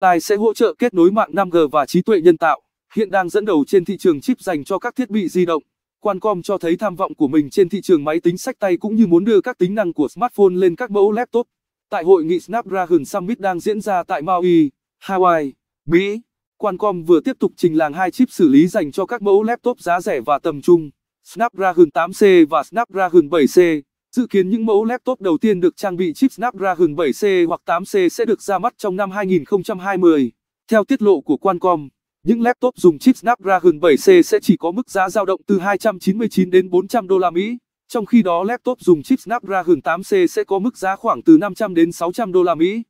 Tài sẽ hỗ trợ kết nối mạng 5G và trí tuệ nhân tạo, hiện đang dẫn đầu trên thị trường chip dành cho các thiết bị di động. Qualcomm cho thấy tham vọng của mình trên thị trường máy tính sách tay cũng như muốn đưa các tính năng của smartphone lên các mẫu laptop. Tại hội nghị Snapdragon Summit đang diễn ra tại Maui, Hawaii, Mỹ, Qualcomm vừa tiếp tục trình làng hai chip xử lý dành cho các mẫu laptop giá rẻ và tầm trung, Snapdragon 8C và Snapdragon 7C. Dự kiến những mẫu laptop đầu tiên được trang bị chip Snapdragon 7C hoặc 8C sẽ được ra mắt trong năm 2020. Theo tiết lộ của Qualcomm, những laptop dùng chip Snapdragon 7C sẽ chỉ có mức giá dao động từ 299 đến 400 đô la Mỹ, trong khi đó laptop dùng chip Snapdragon 8C sẽ có mức giá khoảng từ 500 đến 600 đô la Mỹ.